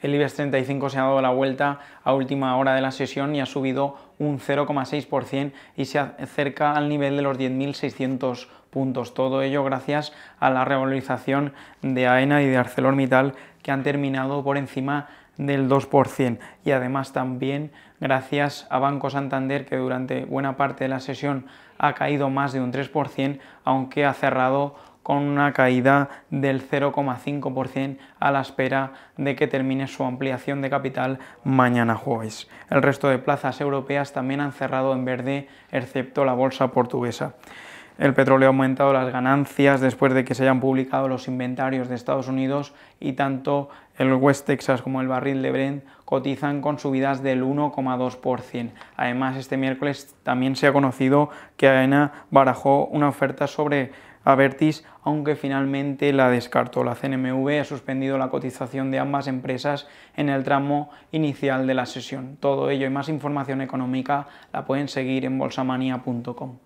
El IBEX 35 se ha dado la vuelta a última hora de la sesión y ha subido un 0,6% y se acerca al nivel de los 10.600 puntos. Todo ello gracias a la revalorización de AENA y de ArcelorMittal que han terminado por encima del 2% y además también gracias a Banco Santander que durante buena parte de la sesión ha caído más de un 3% aunque ha cerrado con una caída del 0,5% a la espera de que termine su ampliación de capital mañana jueves. El resto de plazas europeas también han cerrado en verde, excepto la bolsa portuguesa. El petróleo ha aumentado las ganancias después de que se hayan publicado los inventarios de Estados Unidos y tanto el West Texas como el barril de Brent cotizan con subidas del 1,2%. Además, este miércoles también se ha conocido que AENA barajó una oferta sobre Avertis, aunque finalmente la descartó. La CNMV ha suspendido la cotización de ambas empresas en el tramo inicial de la sesión. Todo ello y más información económica la pueden seguir en bolsamania.com.